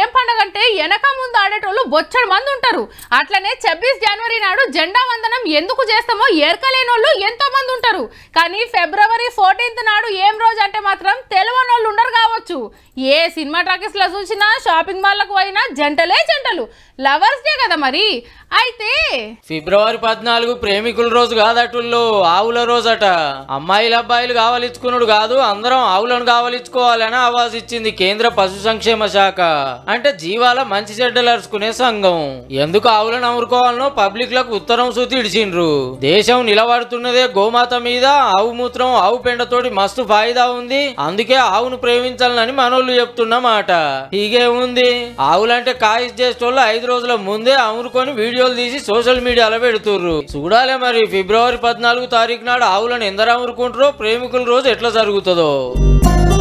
ఏం పండగ అంటే వెనక ముందు ఆడేటోళ్ళు బొచ్చడి మంది ఉంటారు అట్లనే ఛబ్బీస్ జనవరి నాడు జెండా వందనం ఎందుకు చేస్తామో ఏర్కలేని వాళ్ళు ఎంతో మంది ఉంటారు కానీ ఫిబ్రవరి ఫోర్టీన్త్ నాడు ఏం రోజు అంటే మాత్రం తెలియని వాళ్ళు ఏ సినిమా టాకీస్లో చూసినా షాపింగ్ మాల్లకు పోయినా జంటలే జంటలు లవర్స్ డే కదా మరి అయితే ఫిబ్రవరి పద్నాలుగు ప్రేమికుల రోజు కాదటుల్లో ఆవుల రోజట అమ్మాయిలు అబ్బాయిలు కావాలిచ్చుకున్నాడు కాదు అందరం ఆవులను కావాలిచ్చుకోవాలని ఆవాజ్ ఇచ్చింది కేంద్ర పశు సంక్షేమ శాఖ అంటే జీవాల మంచి చెడ్డలు అరుచుకునే సంఘం ఎందుకు ఆవులను అమ్ముకోవాలనో పబ్లిక్ లకు ఉత్తరం సూతి దేశం నిలబడుతున్నదే గోమాత మీద ఆవు మూత్రం ఆవు పెండతోటి మస్తు ఫాయిదా ఉంది అందుకే ఆవును ప్రేమించాలని మనోళ్ళు చెప్తున్న మాట హీగే ఉంది ఆవులంటే కాయిస్ చేసేటోళ్ళు ఐదు రోజుల ముందే అమురుకొని వీడియోలు తీసి సోషల్ మీడియాలో పెడుతుర్రు చూడాలి మరి ఫిబ్రవరి పద్నాలుగు తారీఖు నాడు ఆవులను ఎందరు అమురుకుంటారో ప్రేమికుల రోజు ఎట్లా జరుగుతుందో